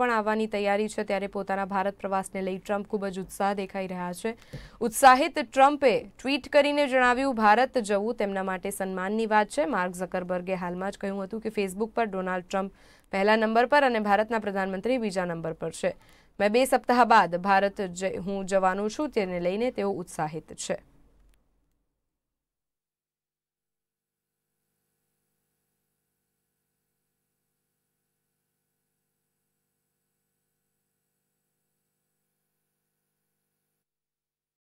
પણ આવવાની તૈયારી છે ત્યારે પોતાના ભારત પ્રવાસને લઈ ટ્રમ્પ ખૂબ જ ઉત્સાહ દેખાઈ રહ્યા છે ઉત્સાહિત ટ્રમ્પે ટ્વીટ કરીને જણાવ્યું ભારત જવું તેમના માટે સન્માનની વાત છે માર્ક ઝકરબર્ગે હાલમાં જ કહ્યું હતું કે ફેસબુક પર ડોનાલ્ડ ટ્રમ્પ પહેલા નંબર પર અને ભારતના પ્રધાનમંત્રી બીજા નંબર પર છે મેં બે સપ્તાહ બાદ ભારત હું જવાનું છું તેને લઈને તેઓ ઉત્સાહિત છે